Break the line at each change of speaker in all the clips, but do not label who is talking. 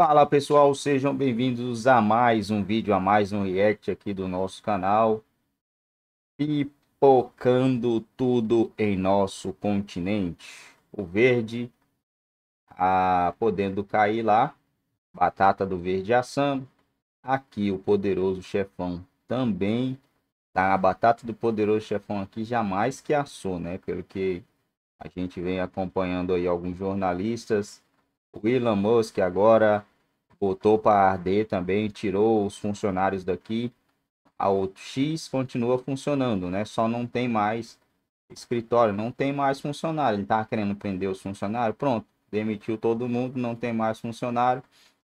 Fala pessoal, sejam bem-vindos a mais um vídeo, a mais um react aqui do nosso canal Pipocando tudo em nosso continente O verde a, ah, podendo cair lá Batata do verde assando Aqui o poderoso chefão também tá? A batata do poderoso chefão aqui jamais que assou, né? Pelo que a gente vem acompanhando aí alguns jornalistas o Elon Musk agora botou para arder também, tirou os funcionários daqui. A OX continua funcionando, né? Só não tem mais escritório, não tem mais funcionário. Ele tá querendo prender os funcionários, pronto, demitiu todo mundo, não tem mais funcionário.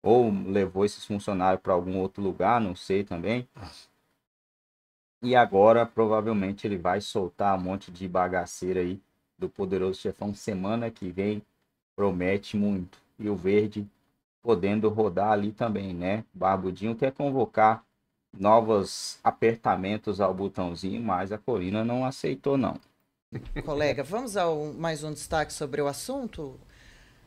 Ou levou esses funcionários para algum outro lugar, não sei também. E agora, provavelmente, ele vai soltar um monte de bagaceira aí do poderoso chefão semana que vem. Promete muito e o Verde podendo rodar ali também, né? Barbudinho quer convocar novos apertamentos ao botãozinho, mas a Corina não aceitou não.
Colega, vamos ao mais um destaque sobre o assunto?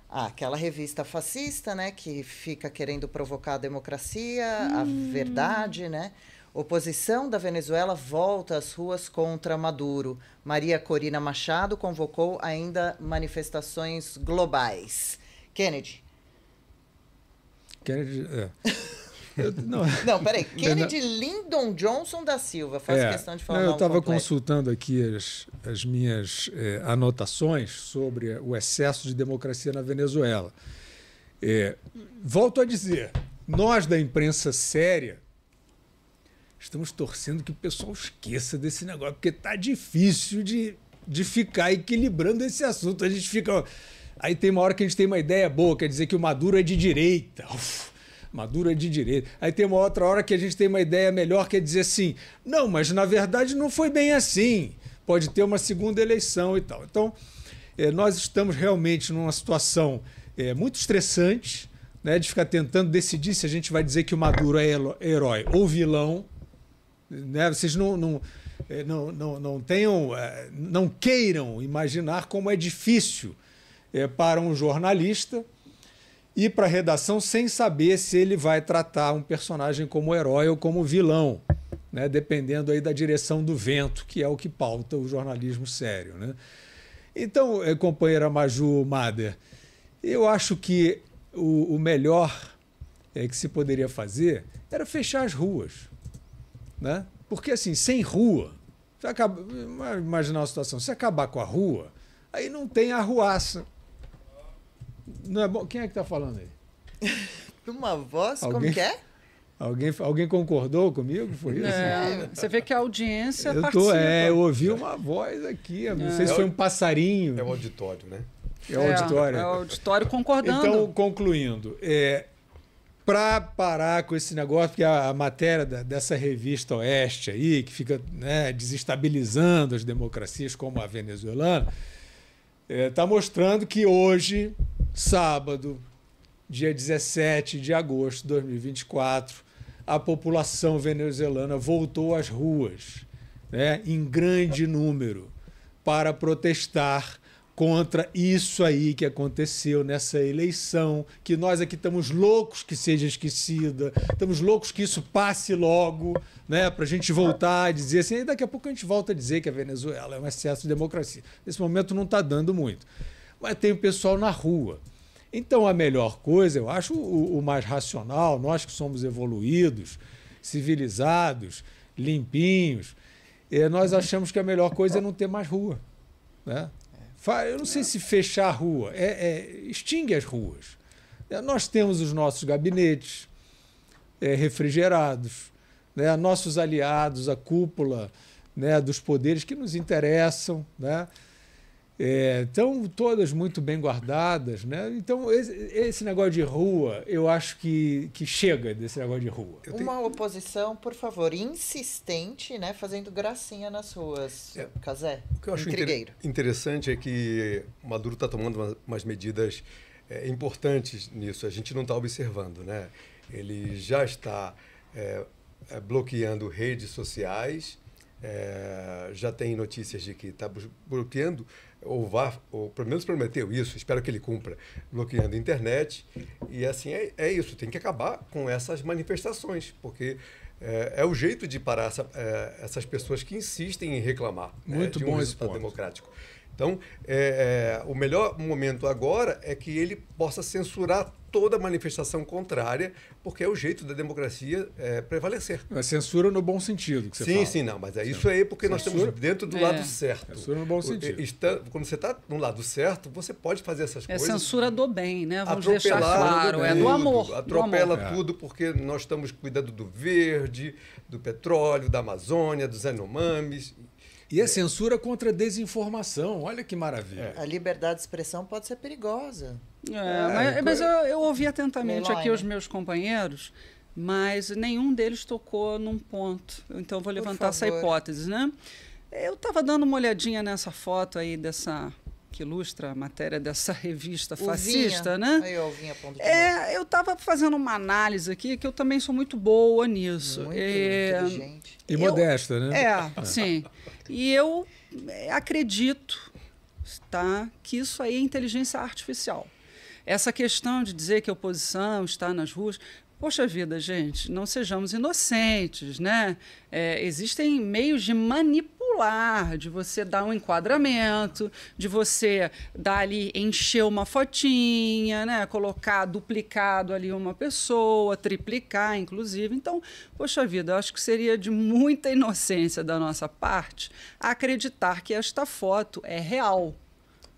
Ah, aquela revista fascista, né, que fica querendo provocar a democracia, hum. a verdade, né? Oposição da Venezuela volta às ruas contra Maduro. Maria Corina Machado convocou ainda manifestações globais. Kennedy.
Kennedy. É. Eu, não. não, peraí. Kennedy
Lyndon Johnson da Silva. Faz é, questão de falar. Não, eu estava
consultando aqui as, as minhas é, anotações sobre o excesso de democracia na Venezuela. É, volto a dizer, nós da imprensa séria estamos torcendo que o pessoal esqueça desse negócio, porque tá difícil de, de ficar equilibrando esse assunto. A gente fica. Ó, Aí tem uma hora que a gente tem uma ideia boa, quer dizer que o Maduro é de direita. Uf, Maduro é de direita. Aí tem uma outra hora que a gente tem uma ideia melhor, quer dizer assim, não, mas na verdade não foi bem assim. Pode ter uma segunda eleição e tal. Então, é, nós estamos realmente numa situação é, muito estressante, né, de ficar tentando decidir se a gente vai dizer que o Maduro é, é herói ou vilão. Né? Vocês não, não, eh, não, não, não tenham, não queiram imaginar como é difícil é, para um jornalista e para a redação sem saber se ele vai tratar um personagem como herói ou como vilão, né? dependendo aí da direção do vento, que é o que pauta o jornalismo sério. Né? Então, é, companheira Maju Mader, eu acho que o, o melhor é, que se poderia fazer era fechar as ruas. Né? Porque, assim, sem rua, acaba, imaginar uma situação, se acabar com a rua, aí não tem arruaça, não é bom. Quem é que tá falando aí? Uma voz? Alguém? Como que é? Alguém, alguém concordou comigo? Foi isso? É,
você vê que a audiência eu tô, participa. É, eu ouvi
uma voz aqui, é. não sei se é foi um passarinho. É o auditório, né? É o auditório. É, é o
auditório concordando. Então,
concluindo, é, para parar com esse negócio, porque a, a matéria da, dessa revista Oeste aí, que fica né, desestabilizando as democracias como a venezuelana, está é, tá mostrando que hoje, sábado, dia 17 de agosto de 2024, a população venezuelana voltou às ruas, né, em grande número, para protestar contra isso aí que aconteceu nessa eleição, que nós aqui estamos loucos que seja esquecida, estamos loucos que isso passe logo, né, para a gente voltar a dizer assim, e daqui a pouco a gente volta a dizer que a Venezuela é um excesso de democracia. Nesse momento não está dando muito. Mas tem o pessoal na rua. Então a melhor coisa, eu acho o, o mais racional, nós que somos evoluídos, civilizados, limpinhos, é, nós achamos que a melhor coisa é não ter mais rua. Né? Eu não sei é. se fechar a rua, é, é, extingue as ruas. É, nós temos os nossos gabinetes é, refrigerados, né? nossos aliados, a cúpula né? dos poderes que nos interessam. Né? É, estão todas muito bem guardadas, né? Então, esse, esse, negócio de rua, eu acho que, que chega desse negócio de rua. Eu
Uma tenho... oposição, por favor, insistente, né? Fazendo gracinha nas ruas, é. Casé. O que eu acho inter...
interessante é
que Maduro está tomando umas medidas é, importantes nisso. A gente não está observando, né? Ele já está é, é bloqueando redes sociais, é, já tem notícias de que está bloqueando ou, vá, ou pelo menos prometeu isso, espero que ele cumpra, bloqueando a internet. E assim, é, é isso, tem que acabar com essas manifestações, porque é, é o jeito de parar essa, é, essas pessoas que insistem em reclamar né, Muito né, de um bom esse ponto. democrático. Então, é, é, o melhor momento agora é que ele possa censurar toda manifestação contrária, porque é o jeito da democracia é, prevalecer.
É censura no bom sentido que você Sim, fala. sim, não, mas é isso aí
porque censura? nós estamos dentro do é. lado certo. Censura no bom sentido. Está, quando você está no lado certo, você pode fazer essas é coisas. É censura
do bem, né? Vamos deixar claro, é do amor. Atropela do amor. É.
tudo porque nós estamos cuidando do verde, do petróleo, da
Amazônia, dos anomames e é censura contra a desinformação. Olha que
maravilha. A liberdade de expressão pode ser perigosa. É, é, mas, mas eu, eu,
ouvi atentamente aqui né? os meus companheiros, mas nenhum deles tocou num ponto. Então vou levantar essa hipótese, né? Eu estava dando uma olhadinha nessa foto aí dessa que ilustra a matéria dessa revista fascista, né? Aí, é, eu estava fazendo uma análise aqui que eu também sou muito boa nisso. Muito é, inteligente.
E eu, modesta, né? É, sim.
E eu é, acredito tá, que isso aí é inteligência artificial. Essa questão de dizer que a oposição está nas ruas, Poxa vida, gente, não sejamos inocentes, né? É, existem meios de manipulação de você dar um enquadramento, de você dar ali, encher uma fotinha, né? Colocar duplicado ali uma pessoa, triplicar, inclusive. Então, poxa vida, eu acho que seria de muita inocência da nossa parte acreditar que esta foto é real.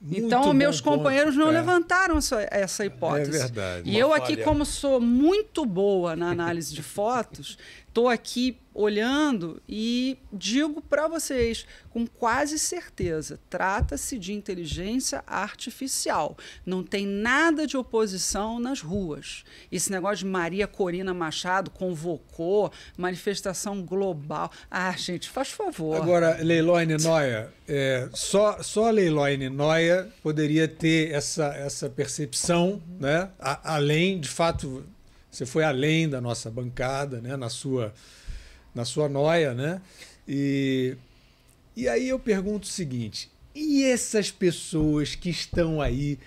Muito então, meus companheiros ponto, não é. levantaram essa, essa é hipótese. É verdade. E eu falha. aqui, como sou muito boa na análise de fotos, tô aqui olhando e digo para vocês com quase certeza, trata-se de inteligência artificial. Não tem nada de oposição nas ruas. Esse negócio de Maria Corina Machado convocou manifestação global. Ah, gente, faz favor. Agora,
Leiloine Noia, é, só só Leiloine Noia poderia ter essa essa percepção, né? A, além, de fato, você foi além da nossa bancada, né? Na sua, na sua noia, né? E, e aí eu pergunto o seguinte: e essas pessoas que estão aí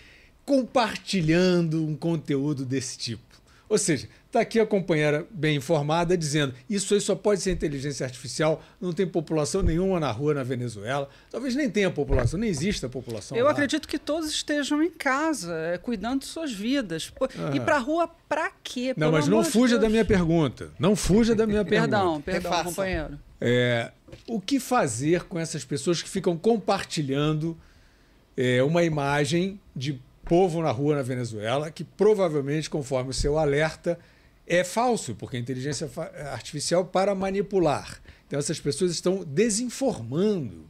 compartilhando um conteúdo desse tipo? Ou seja, está aqui a companheira bem informada dizendo: isso aí só pode ser inteligência artificial, não tem população nenhuma na rua na Venezuela. Talvez nem tenha população, nem exista população. Eu lá.
acredito que todos estejam em casa, eh, cuidando de suas vidas. E para a rua, para quê? Não, mas não fuja Deus. da minha
pergunta. Não fuja da minha pergunta. Perdão, perdão, companheiro. É, o que fazer com essas pessoas que ficam compartilhando é, uma imagem de povo na rua na Venezuela, que provavelmente, conforme o seu alerta, é falso, porque a inteligência artificial para manipular. Então essas pessoas estão desinformando.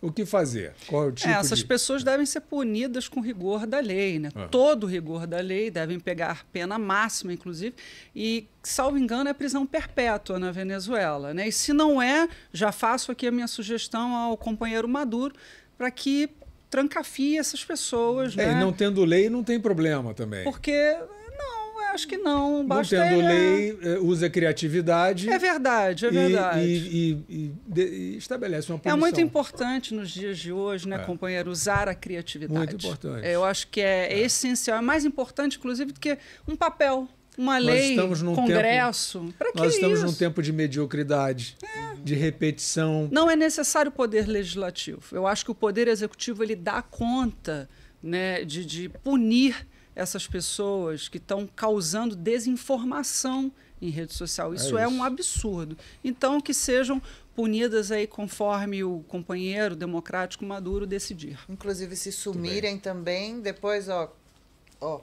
O que fazer? Qual é o tipo é, essas de...
pessoas devem ser punidas com rigor da lei, né? Uhum. Todo rigor da lei, devem pegar pena máxima, inclusive, e, salvo engano, é prisão perpétua na Venezuela, né? E se não é, já faço aqui a minha sugestão ao companheiro Maduro para que trancafia essas pessoas. É, né? não
tendo lei não tem problema também.
Porque não acho que não. Basta não tendo é- lei,
é, usa criatividade. É verdade, é verdade. E, e, e, e estabelece uma posição. É muito
importante nos dias de hoje, né, é. companheiro, usar a criatividade. Muito importante. Eu acho que é, é, essencial, é mais importante, inclusive, do que um papel uma lei, congresso. que nós estamos isso? num
tempo de mediocridade, é. de repetição.
Não é necessário poder legislativo. Eu acho que o poder executivo ele dá conta né, de, de punir essas pessoas que estão causando desinformação em rede social. Isso é, isso é, um absurdo. Então, que sejam punidas aí conforme o companheiro democrático Maduro decidir. Inclusive, se
sumirem também, depois, ó, ó,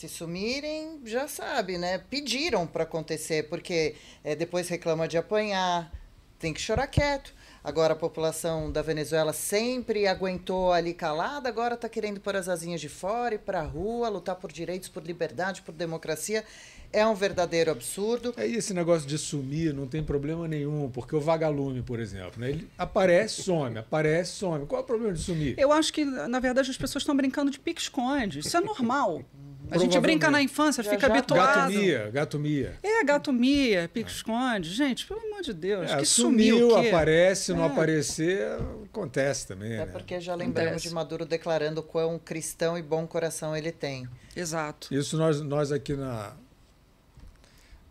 se sumirem, já sabe, né? Pediram para acontecer, porque é, depois reclama de apanhar, tem que chorar quieto. Agora a população da Venezuela sempre aguentou ali calada, agora está querendo pôr as asinhas de fora e para a rua, lutar por direitos, por liberdade, por democracia. É um verdadeiro absurdo. é
esse negócio de sumir não tem problema nenhum, porque o vagalume, por exemplo, né? ele aparece, some, aparece, some. Qual é o problema de sumir?
Eu acho que, na verdade, as pessoas estão brincando de pique-esconde. Isso é normal. A gente brinca na infância, já, fica já. habituado. Gatomia,
gatomia.
É, gatomia, pique-esconde. Gente, pelo amor de Deus, é, que sumiu,
sumiu aparece, é. não aparecer, acontece também. É né?
porque já lembramos acontece. de Maduro declarando quão cristão e bom coração ele tem. Exato.
Isso nós, nós aqui na,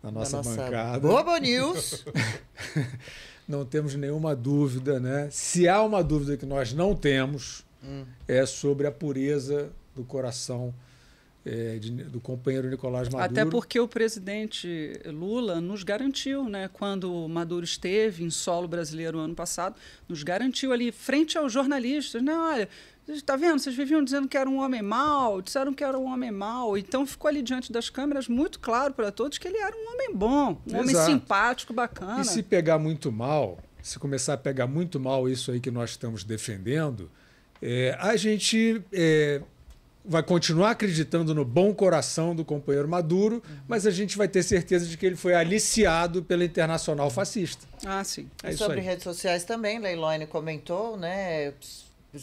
na nossa, nossa bancada. Bobo News! não temos nenhuma dúvida, né? Se há uma dúvida que nós não temos, hum. é sobre a pureza do coração é, de, do companheiro Nicolás Maduro. Até
porque o presidente Lula nos garantiu, né, quando Maduro esteve em solo brasileiro ano passado, nos garantiu ali, frente aos jornalistas, né, olha, está vendo, vocês viviam dizendo que era um homem mau, disseram que era um homem mau, então ficou ali diante das câmeras muito claro para todos que ele era um homem
bom, um Exato. homem
simpático, bacana. E se
pegar muito mal, se começar a pegar muito mal isso aí que nós estamos defendendo, é, a gente é, vai continuar acreditando no bom coração do companheiro Maduro, uhum. mas a gente vai ter certeza de que ele foi aliciado pela internacional fascista.
Ah, sim. É, é sobre aí. redes sociais também, Leilone comentou, né?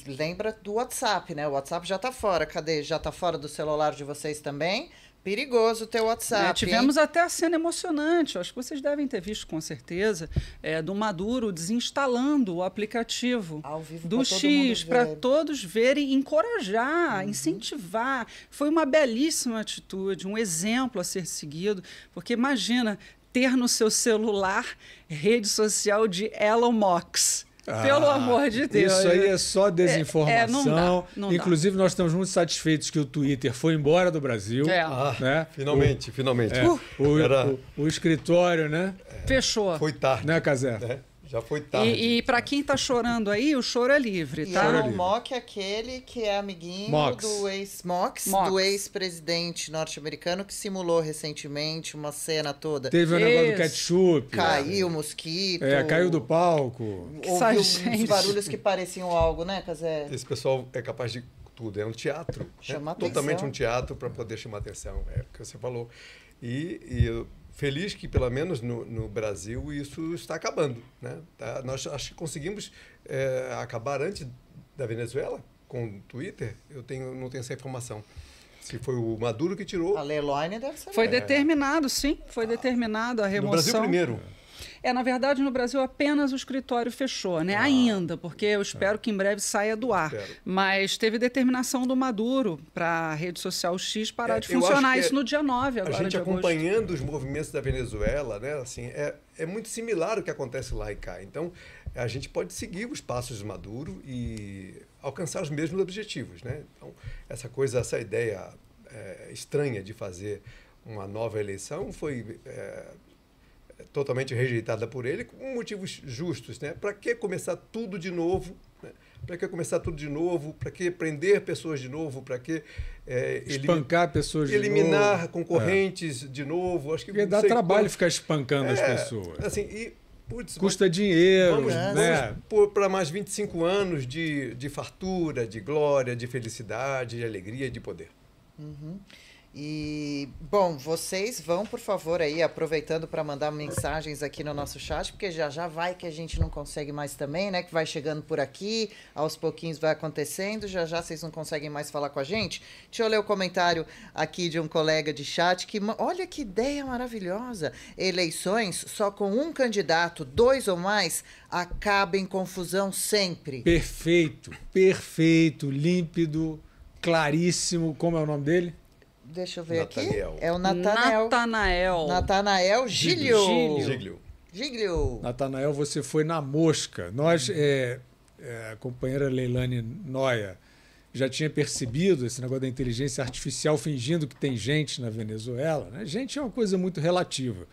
Lembra do WhatsApp, né? O WhatsApp já está fora. Cadê? Já está fora do celular de vocês também? Perigoso o teu WhatsApp. É, tivemos hein? até a cena emocionante, acho que vocês devem ter visto com certeza, é, do
Maduro desinstalando o aplicativo do X para todos verem, encorajar, uhum. incentivar. Foi uma belíssima atitude, um exemplo a ser seguido, porque imagina ter no seu celular rede social de Elon Musk.
Ah, Pelo amor de Deus. Isso aí é só desinformação. É, é, não dá, não Inclusive, dá. nós estamos muito satisfeitos que o Twitter foi embora do Brasil. É. Ah, né? Finalmente, o, finalmente. É, uh, o, era... o, o, escritório, né? Fechou. Foi tarde. Né, Casé? É.
Já foi tarde. E,
e para quem tá chorando aí, o choro é livre, tá? E é o é Mock
aquele que é amiguinho Mox. do ex-Mox, do ex-presidente norte-americano que simulou recentemente uma cena toda. Teve o um negócio do
ketchup. Caiu
o mosquito. É, caiu do
palco. Ouviu
uns barulhos que pareciam algo, né, Casé?
Esse
pessoal é capaz de tudo. É um teatro. Né? Chamar atenção. Totalmente um teatro para poder chamar atenção. É o que você falou. E, e eu feliz que, pelo menos no, no Brasil, isso está acabando. Né? Tá? Nós acho que conseguimos é, acabar antes da Venezuela com o Twitter. Eu tenho, não tenho essa informação. Se foi o Maduro que tirou. A Leilone deve ser. Foi é. determinado,
sim. Foi ah, determinado a remoção. No Brasil primeiro. É, na verdade, no Brasil apenas o escritório fechou, né? Ah, Ainda, porque eu espero é. que em breve saia do ar. Mas teve determinação do Maduro para a rede social X parar é, de funcionar isso no dia 9 agora. A gente acompanhando
os movimentos da Venezuela, né? Assim, é, é muito similar o que acontece lá e cá. Então, a gente pode seguir os passos de Maduro e alcançar os mesmos objetivos, né? Então, essa coisa, essa ideia é, estranha de fazer uma nova eleição foi é, totalmente rejeitada por ele, com motivos justos. Né? Para que começar tudo de novo? Né? Para que começar tudo de novo? Para que prender pessoas de novo? Para que é, espancar pessoas de eliminar novo? concorrentes é. de novo? Acho que Porque dá trabalho como... ficar espancando é, as pessoas. Assim, e, putz, Custa
mas, dinheiro.
Vamos, né? para mais 25 anos de, de fartura, de glória, de felicidade, de alegria, de poder.
Uhum. E, bom, vocês vão, por favor, aí, aproveitando para mandar mensagens aqui no nosso chat, porque já já vai que a gente não consegue mais também, né? Que vai chegando por aqui, aos pouquinhos vai acontecendo, já já vocês não conseguem mais falar com a gente. Deixa eu ler o comentário aqui de um colega de chat que, olha que ideia maravilhosa! Eleições só com um candidato, dois ou mais, acaba em confusão sempre.
Perfeito, perfeito, límpido, claríssimo. Como é o nome dele?
Deixa eu ver Nathaniel. aqui. É o Natanael. Natanael. Natanael Giglio. Giglio. Giglio.
Natanael, você foi na mosca. Nós, hum. é, é, a companheira Leilane Noia já tinha percebido esse negócio da inteligência artificial fingindo que tem gente na Venezuela. Né? Gente é uma coisa muito relativa.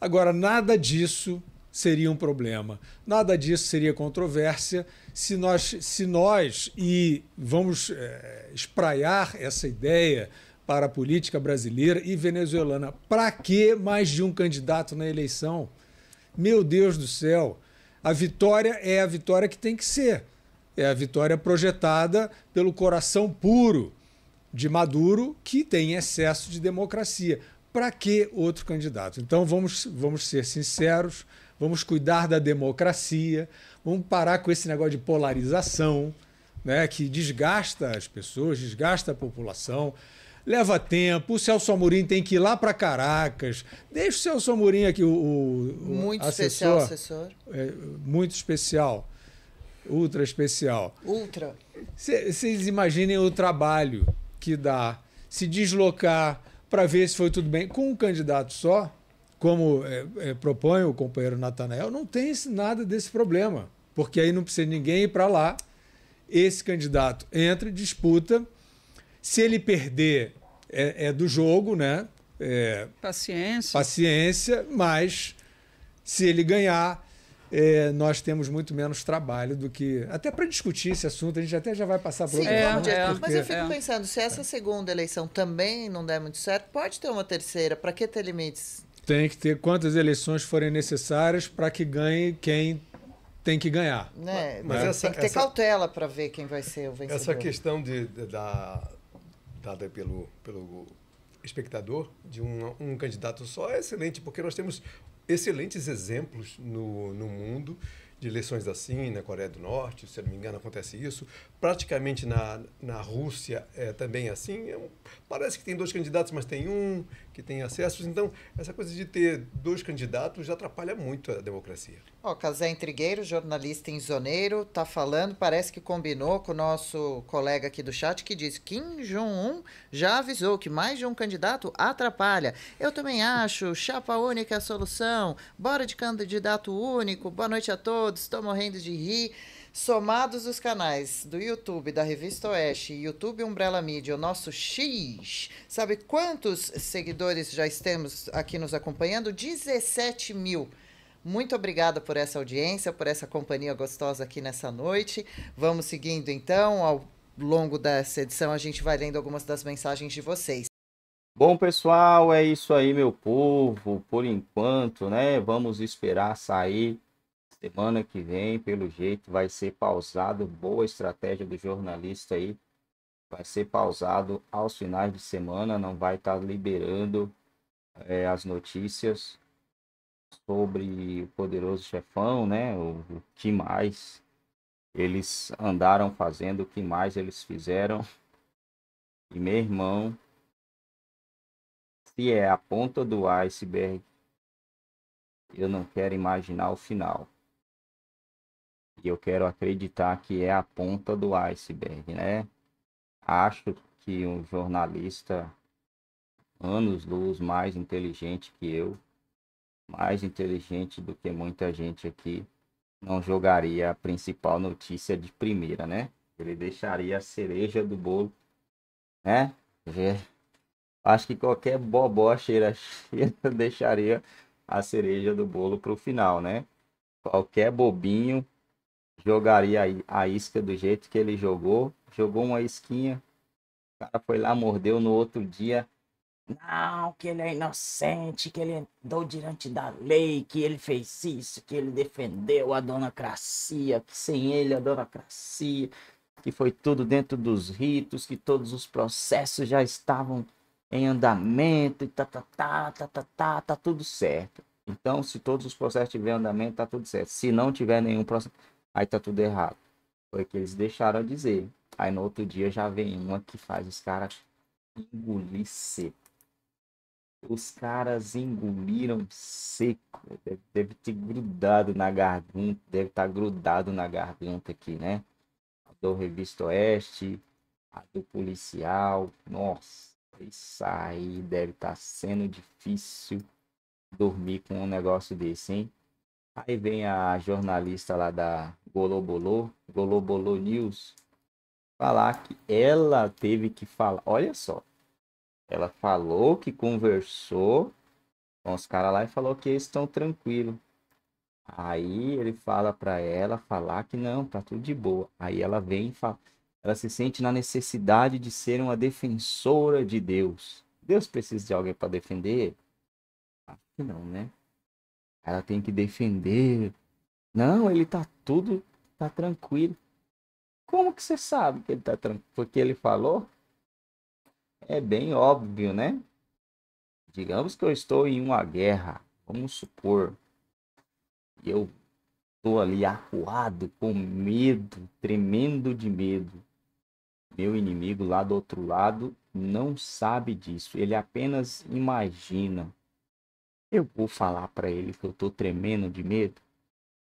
Agora, nada disso seria um problema. Nada disso seria controvérsia se nós, se nós e vamos é, espraiar essa ideia para a política brasileira e venezuelana. Para que mais de um candidato na eleição? Meu Deus do céu! A vitória é a vitória que tem que ser. É a vitória projetada pelo coração puro de Maduro, que tem excesso de democracia. Para que outro candidato? Então vamos, vamos ser sinceros, vamos cuidar da democracia, vamos parar com esse negócio de polarização, né, que desgasta as pessoas, desgasta a população leva tempo, o Celso Amorim tem que ir lá para Caracas. Deixa o Celso Amorim aqui, o, o Muito assessor, especial, assessor. É, muito especial. Ultra especial. Ultra. Vocês imaginem o trabalho que dá se deslocar para ver se foi tudo bem. Com um candidato só, como é, é, propõe o companheiro Natanael, não tem nada desse problema, porque aí não precisa ninguém ir para lá. Esse candidato entra, disputa. Se ele perder, é, é do jogo, né? É,
paciência.
Paciência, mas se ele ganhar, é, nós temos muito menos trabalho do que. Até para discutir esse assunto, a gente até já vai passar por Sim, é, é, Mas eu fico pensando,
se essa é. segunda eleição também não der muito certo, pode ter uma terceira. Para que ter limites?
Tem que ter quantas eleições forem necessárias para que ganhe quem tem que ganhar. Né? Mas, mas
essa, tem que ter essa, cautela para ver quem vai ser o vencedor. Essa questão
de, de da, dada pelo, pelo espectador de um, um candidato só é excelente, porque nós temos excelentes exemplos no, no mundo de eleições assim, na Coreia do Norte, se não me engano, acontece isso praticamente na, na Rússia é também assim. É um, parece que tem dois candidatos, mas tem um que tem acessos. Então, essa coisa de ter dois candidatos já atrapalha muito a democracia.
Ó, Casé Intrigueiro, jornalista em Zoneiro, tá falando, parece que combinou com o nosso colega aqui do chat, que diz Kim Jong-un já avisou que mais de um candidato atrapalha. Eu também acho, chapa única é a solução, bora de candidato único, boa noite a todos, estou morrendo de rir. Somados os canais do YouTube, da Revista Oeste, YouTube Umbrella Media, o nosso X, sabe quantos seguidores já estamos aqui nos acompanhando? 17 mil. Muito obrigada por essa audiência, por essa companhia gostosa aqui nessa noite. Vamos seguindo então, ao longo dessa edição a gente vai lendo algumas das mensagens de vocês.
Bom, pessoal, é isso aí, meu povo, por enquanto, né? Vamos esperar sair Semana que vem, pelo jeito, vai ser pausado. Boa estratégia do jornalista aí. Vai ser pausado aos finais de semana. Não vai estar tá liberando é, as notícias sobre o poderoso chefão, né? O, o que mais eles andaram fazendo, o que mais eles fizeram. E meu irmão, se é a ponta do iceberg, eu não quero imaginar o final. E eu quero acreditar que é a ponta do iceberg, né? Acho que um jornalista anos luz mais inteligente que eu, mais inteligente do que muita gente aqui, não jogaria a principal notícia de primeira, né? Ele deixaria a cereja do bolo, né? Acho que qualquer bobó cheira, cheira deixaria a cereja do bolo para o final, né? Qualquer bobinho jogaria a isca do jeito que ele jogou. Jogou uma isquinha, o cara foi lá, mordeu no outro dia.
Não, que ele é
inocente, que ele andou diante da lei, que ele fez isso, que ele defendeu a dona Cracia, que sem ele a dona Cracia, que foi tudo dentro dos ritos, que todos os processos já estavam em andamento e tá, tá, tá, tá, tá, tá, tá tudo certo. Então, se todos os processos tiverem andamento, tá tudo certo. Se não tiver nenhum processo, aí tá tudo errado. Foi que eles deixaram dizer. Aí no outro dia já vem uma que faz os caras engolir seco. Os caras engoliram seco. Deve, deve ter grudado na garganta. Deve estar tá grudado na garganta aqui, né? A do Revista Oeste, a do policial. Nossa, isso aí deve estar tá sendo difícil dormir com um negócio desse, hein? Aí vem a jornalista lá da Golobolô, Golobolô News, falar que ela teve que falar. Olha só. Ela falou que conversou com os caras lá e falou que eles estão tranquilos. Aí ele fala para ela falar que não, tá tudo de boa. Aí ela vem e fala. Ela se sente na necessidade de ser uma defensora de Deus. Deus precisa de alguém para defender? Acho que não, né? Ela tem que defender não, ele tá tudo, tá tranquilo. Como que você sabe que ele tá tranquilo? Porque ele falou? É bem óbvio, né? Digamos que eu estou em uma guerra, vamos supor. E eu estou ali acuado, com medo, tremendo de medo. Meu inimigo lá do outro lado não sabe disso, ele apenas imagina. Eu vou falar para ele que eu estou tremendo de medo?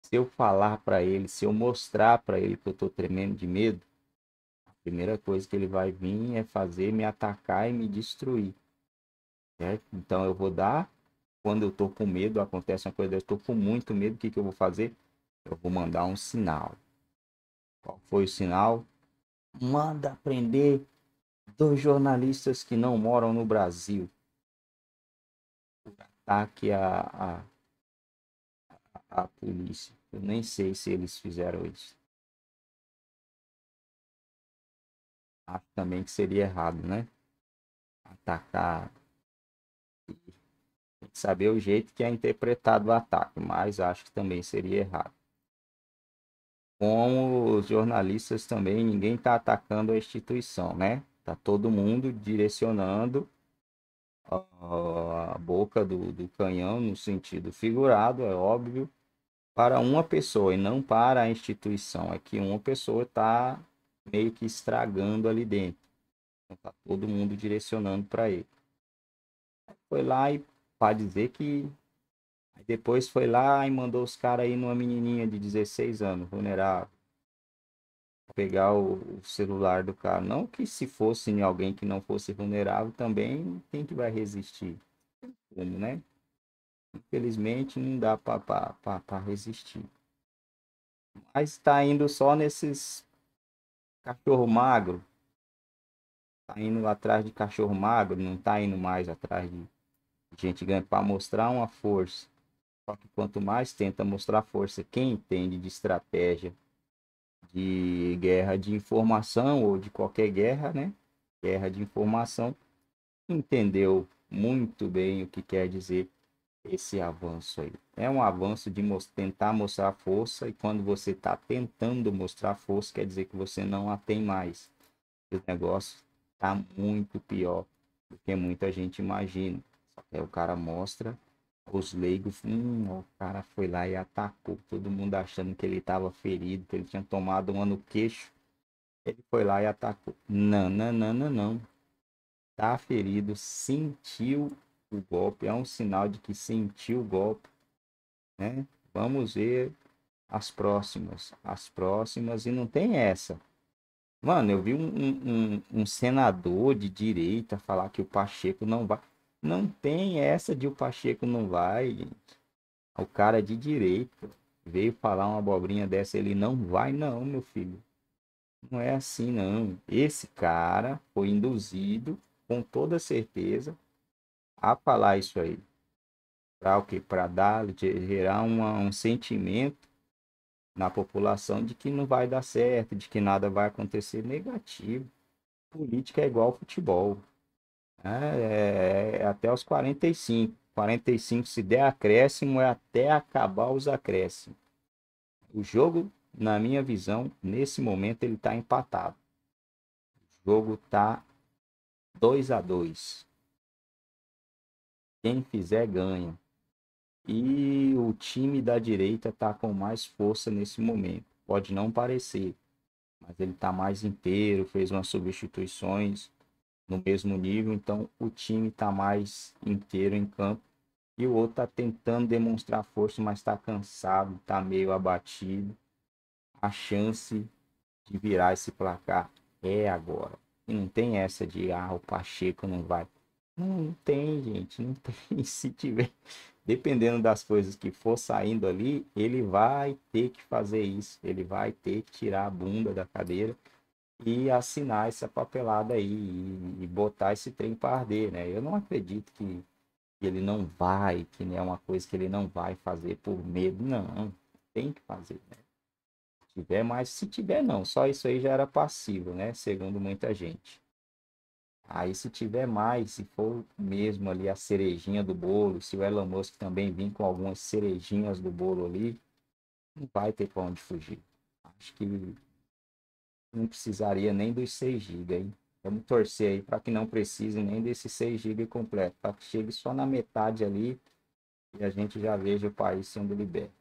se eu falar para ele, se eu mostrar para ele que eu estou tremendo de medo, a primeira coisa que ele vai vir é fazer me atacar e me destruir. Certo? Então eu vou dar. Quando eu estou com medo, acontece uma coisa, eu estou com muito medo, o que, que eu vou fazer? Eu vou mandar um sinal. Qual foi o sinal? Manda aprender dos jornalistas que não moram no Brasil. O ataque a, a a polícia. Eu nem sei se eles fizeram isso. Acho também que seria errado, né? Atacar. Tem que saber o jeito que é interpretado o ataque, mas acho que também seria errado. Como os jornalistas também, ninguém está atacando a instituição, né? Tá todo mundo direcionando a boca do, do canhão no sentido figurado, é óbvio, para uma pessoa e não para a instituição. É que uma pessoa está meio que estragando ali dentro. Então tá todo mundo direcionando para ele. Foi lá e para dizer que Aí depois foi lá e mandou os caras aí numa menininha de 16 anos, vulnerável, pegar o, celular do cara. Não que se fosse em alguém que não fosse vulnerável também, quem que vai resistir? Como, né? Infelizmente, não dá para resistir. Mas está indo só nesses cachorro magro. Está indo atrás de cachorro magro, não está indo mais atrás de gente grande para mostrar uma força. Só que quanto mais tenta mostrar força quem entende de estratégia de guerra de informação ou de qualquer guerra, né? Guerra de informação, entendeu muito bem o que quer dizer esse avanço aí. É um avanço de most tentar mostrar força e quando você está tentando mostrar força, quer dizer que você não a tem mais. O negócio está muito pior do que muita gente imagina. É o cara mostra os leigos, hum, o cara foi lá e atacou todo mundo achando que ele estava ferido, que ele tinha tomado uma no queixo. Ele foi lá e atacou. Não, não, não, não, não. Tá ferido, sentiu o golpe, é um sinal de que sentiu o golpe, né? Vamos ver as próximas, as próximas, e não tem essa. Mano, eu vi um, um, um, senador de direita falar que o Pacheco não vai. Não tem essa de o Pacheco não vai, gente. O cara é de direita veio falar uma abobrinha dessa, ele não vai, não, meu filho. Não é assim, não. Esse cara foi induzido, com toda certeza, a falar isso aí. Para o que? Para dar, gerar uma, um sentimento na população de que não vai dar certo, de que nada vai acontecer negativo. Política é igual futebol. É, é, é até os 45. 45, se der acréscimo, é até acabar os acréscimos. O jogo, na minha visão, nesse momento, ele está empatado. O jogo está 2 a 2 quem fizer ganha. E o time da direita está com mais força nesse momento. Pode não parecer, mas ele está mais inteiro, fez umas substituições no mesmo nível, então o time está mais inteiro em campo. E o outro está tentando demonstrar força, mas está cansado, está meio abatido. A chance de virar esse placar é agora. E não tem essa de, ah, o Pacheco não vai. Não tem, gente, não tem. Se tiver, dependendo das coisas que for saindo ali, ele vai ter que fazer isso, ele vai ter que tirar a bunda da cadeira e assinar essa papelada aí e, e botar esse trem para arder, né? Eu não acredito que ele não vai, que é uma coisa que ele não vai fazer por medo, não. Tem que fazer, né? Se tiver mais, se tiver não, só isso aí já era passivo né? Segundo muita gente. Aí se tiver mais, se for mesmo ali a cerejinha do bolo, se o Elon Musk também vir com algumas cerejinhas do bolo ali, não vai ter para onde fugir. Acho que não precisaria nem dos 6 GB, hein? Vamos torcer aí para que não precise nem desse 6 GB completo, para que chegue só na metade ali e a gente já veja o país sendo liberto.